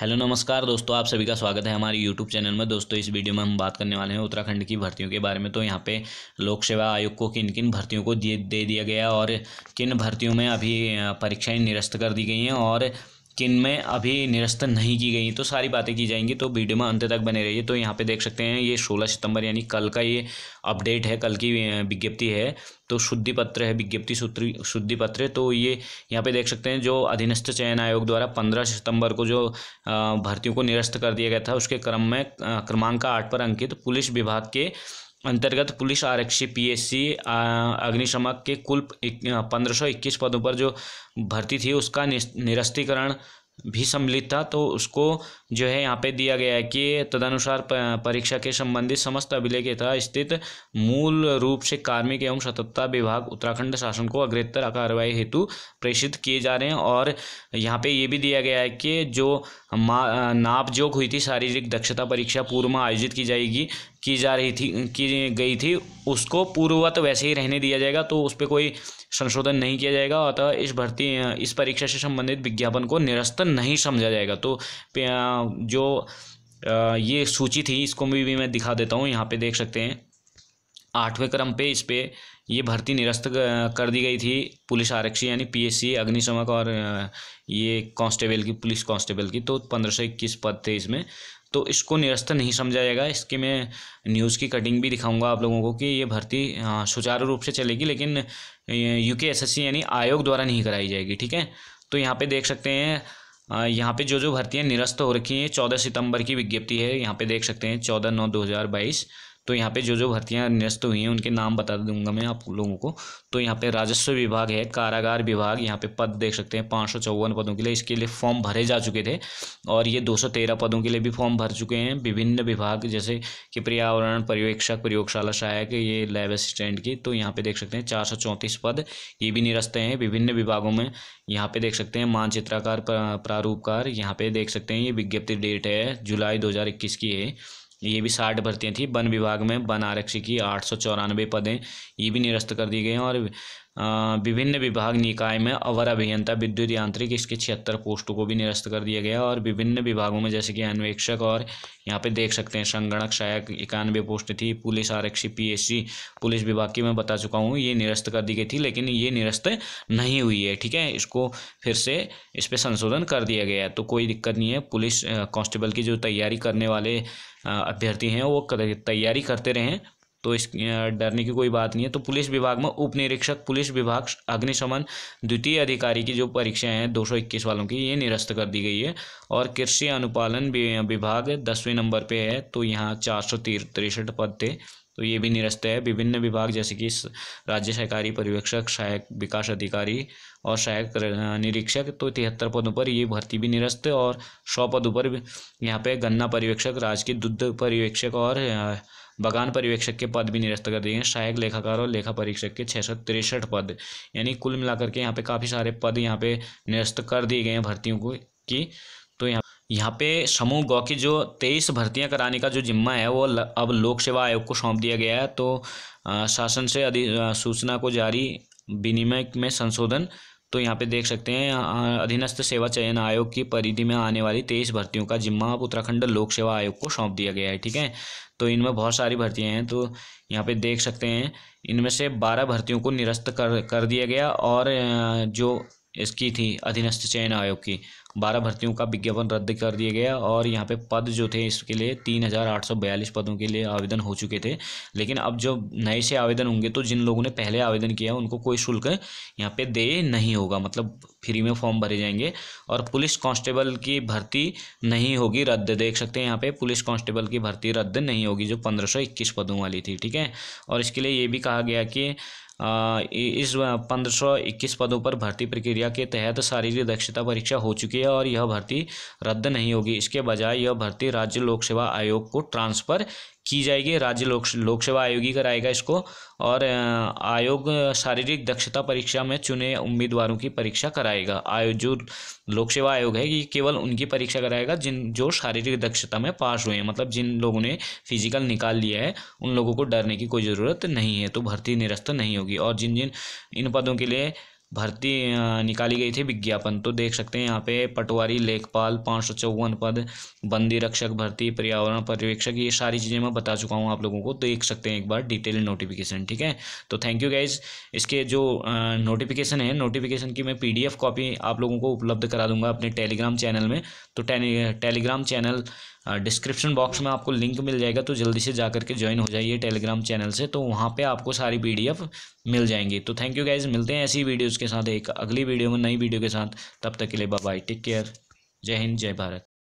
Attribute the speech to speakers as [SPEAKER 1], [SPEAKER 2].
[SPEAKER 1] hello नमस्कार दोस्तों आप सभी का स्वागत है हमारे यूट्यूब चैनल में दोस्तों इस वीडियो में हम बात करने वाले हैं उत्तराखंड की भर्तियों के बारे में तो यहाँ पे लोक सेवा आयोग को किन किन भर्तियों को दे दिया गया और किन भर्तियों में अभी परीक्षाएं निरस्त कर दी गई हैं और किन में अभी निरस्त नहीं की गई तो सारी बातें की जाएंगी तो वीडियो में अंत तक बने रहिए तो यहाँ पे देख सकते हैं ये 16 सितंबर यानी कल का ये अपडेट है कल की विज्ञप्ति है तो शुद्धि पत्र है विज्ञप्ति सूत्र शुद्धि पत्र तो ये यहाँ पे देख सकते हैं जो अधीनस्थ चयन आयोग द्वारा पंद्रह सितंबर को जो भर्तियों को निरस्त कर दिया गया था उसके क्रम में क्रमांक आठ पर अंकित पुलिस विभाग के अंतर्गत पुलिस आरक्षी पीएससी अग्निशमक के कुल पंद्रह सौ इक्कीस पदों पर जो भर्ती थी उसका निरस्तीकरण भी सम्मिलित था तो उसको जो है यहाँ पे दिया गया है कि तदनुसार परीक्षा के संबंधित समस्त अभिलेख था स्थित मूल रूप से कार्मिक एवं सतत्ता विभाग उत्तराखंड शासन को अग्रेतर कार्रवाई हेतु प्रेषित किए जा रहे हैं और यहाँ पे ये भी दिया गया है कि जो नाप जोक हुई थी शारीरिक दक्षता परीक्षा पूर्व में आयोजित की जाएगी की जा रही थी की गई थी उसको पूर्ववत वैसे ही रहने दिया जाएगा तो उस पर कोई संशोधन नहीं किया जाएगा अतः इस भर्ती इस परीक्षा से संबंधित विज्ञापन को निरस्त नहीं समझा जाएगा तो जो ये सूची थी इसको भी, भी मैं दिखा देता हूँ यहाँ पे देख सकते हैं आठवें क्रम पे इस पर ये भर्ती निरस्त कर दी गई थी पुलिस आरक्षी यानी पीएससी अग्निशमक और ये कांस्टेबल की पुलिस कांस्टेबल की तो पंद्रह सौ इक्कीस पद थे इसमें तो इसको निरस्त नहीं समझा जाएगा इसके मैं न्यूज़ की कटिंग भी दिखाऊंगा आप लोगों को कि ये भर्ती सुचारू रूप से चलेगी लेकिन यूके एस एस सी यानी आयोग द्वारा नहीं कराई जाएगी ठीक है तो यहाँ पे देख सकते हैं यहाँ पे जो जो भर्तियाँ निरस्त हो रखी हैं चौदह सितंबर की विज्ञप्ति है यहाँ पे देख सकते हैं चौदह नौ दो हज़ार बाईस तो यहाँ पे जो जो भर्तियाँ निरस्त हुई हैं उनके नाम बता दूंगा मैं आप लोगों को तो यहाँ पे राजस्व विभाग है कारागार विभाग यहाँ पे पद देख सकते हैं पाँच सौ चौवन पदों के लिए इसके लिए फॉर्म भरे जा चुके थे और ये दो सौ तेरह पदों के लिए भी फॉर्म भर चुके हैं विभिन्न विभाग जैसे कि पर्यावरण पर्यवेक्षक प्रयोगशाला सहायक ये लैब असिस्टेंट की तो यहाँ पे देख सकते हैं चार सौ चौंतीस पद ये भी निरस्त हैं विभिन्न विभागों में यहाँ पे देख सकते हैं मानचित्राकार प्रारूपकार यहाँ पे देख सकते हैं ये विज्ञप्ति डेट है जुलाई दो हज़ार इक्कीस की है ये भी साठ भर्तियाँ थी वन विभाग में वन आरक्षी की आठ सौ चौरानवे पदें ये भी निरस्त कर दी गई हैं और विभिन्न विभाग निकाय में अवर अभियंता विद्युत यांत्रिक इसके छिहत्तर पोस्टों को भी निरस्त कर दिया गया और विभिन्न विभागों में जैसे कि अन्वेक्षक और यहाँ पे देख सकते हैं संगणक सहायक इक्यानवे पोस्ट थी पुलिस आरक्षी पीएससी पुलिस विभाग की मैं बता चुका हूँ ये निरस्त कर दी गई थी लेकिन ये निरस्त नहीं हुई है ठीक है इसको फिर से इस पर संशोधन कर दिया गया है तो कोई दिक्कत नहीं है पुलिस कॉन्स्टेबल की जो तैयारी करने वाले अभ्यर्थी हैं वो तैयारी करते रहें तो इस डरने की कोई बात नहीं है तो पुलिस विभाग में उप निरीक्षक पुलिस विभाग अग्निशमन द्वितीय अधिकारी की जो परीक्षाएं हैं 221 वालों की ये निरस्त कर दी गई है और कृषि अनुपालन विभाग दसवें नंबर पे है तो यहाँ चार सौ तिरसठ पद थे तो ये भी निरस्त है विभिन्न विभाग जैसे कि राज्य सहकारी पर्यवेक्षक सहायक विकास अधिकारी और सहायक निरीक्षक तो तिहत्तर पदों पर ये भर्ती भी निरस्त है और सौ पदों पर यहाँ पे गन्ना पर्यवेक्षक राजकीय दुग्ध पर्यवेक्षक और बगान पर्यवेक्षक के पद भी निरस्त कर दिए हैं सहायक लेखाकार और लेखा परीक्षक के छः सौ तिरसठ पद यानी कुल मिलाकर के यहाँ पे काफ़ी सारे पद यहाँ पे निरस्त कर दिए गए हैं भर्तियों को कि तो यहाँ यहाँ पे समूह गौ की जो तेईस भर्तियां कराने का जो जिम्मा है वो अब लोक सेवा आयोग को सौंप दिया गया है तो आ, शासन से अधि सूचना को जारी विनिमय में संशोधन तो यहाँ पे देख सकते हैं अधीनस्थ सेवा चयन आयोग की परिधि में आने वाली तेईस भर्तियों का जिम्मा अब उत्तराखंड लोक सेवा आयोग को सौंप दिया गया है ठीक है तो इनमें बहुत सारी भर्तियां हैं तो यहाँ पे देख सकते हैं इनमें से बारह भर्तियों को निरस्त कर कर दिया गया और जो इसकी थी अधीनस्थ चयन आयोग की बारह भर्तियों का विज्ञापन रद्द कर दिया गया और यहाँ पे पद जो थे इसके लिए तीन हज़ार आठ सौ बयालीस पदों के लिए आवेदन हो चुके थे लेकिन अब जो नए से आवेदन होंगे तो जिन लोगों ने पहले आवेदन किया उनको कोई शुल्क यहाँ पे दे नहीं होगा मतलब फ्री में फॉर्म भरे जाएंगे और पुलिस कांस्टेबल की भर्ती नहीं होगी रद्द देख सकते हैं यहाँ पे पुलिस कांस्टेबल की भर्ती रद्द नहीं होगी जो पंद्रह सौ इक्कीस पदों वाली थी ठीक है और इसके लिए ये भी कहा गया कि इस पंद्रह सौ इक्कीस पदों पर भर्ती प्रक्रिया के तहत शारीरिक दक्षता परीक्षा हो चुकी है है और यह भर्ती रद्द नहीं होगी इसके बजाय यह भर्ती राज्य लोक सेवा आयोग को ट्रांसफ़र की जाएगी राज्य लोक लोक सेवा आयोग ही कराएगा इसको और आयोग शारीरिक दक्षता परीक्षा में चुने उम्मीदवारों की परीक्षा कराएगा आयोग जो लोक सेवा आयोग है ये केवल उनकी परीक्षा कराएगा जिन जो शारीरिक दक्षता में पास हुए हैं मतलब जिन लोगों ने फिजिकल निकाल लिया है उन लोगों को डरने की कोई ज़रूरत नहीं है तो भर्ती निरस्त नहीं होगी और जिन जिन इन पदों के लिए भर्ती निकाली गई थी विज्ञापन तो देख सकते हैं यहाँ पे पटवारी लेखपाल पाँच सौ चौवन पद बंदी रक्षक भर्ती पर्यावरण पर्यवेक्षक ये सारी चीज़ें मैं बता चुका हूँ आप लोगों को देख सकते हैं एक बार डिटेल नोटिफिकेशन ठीक है तो थैंक यू गाइज इसके जो नोटिफिकेशन है नोटिफिकेशन की मैं पी कॉपी आप लोगों को उपलब्ध करा दूंगा अपने टेलीग्राम चैनल में तो टेलीग्राम चैनल डिस्क्रिप्शन बॉक्स में आपको लिंक मिल जाएगा तो जल्दी से जा करके ज्वाइन हो जाइए टेलीग्राम चैनल से तो वहाँ पे आपको सारी पीडीएफ मिल जाएंगी तो थैंक यू गाइज मिलते हैं ऐसी वीडियोज़ के साथ एक अगली वीडियो में नई वीडियो के साथ तब तक के लिए बाय टेक केयर जय हिंद जय भारत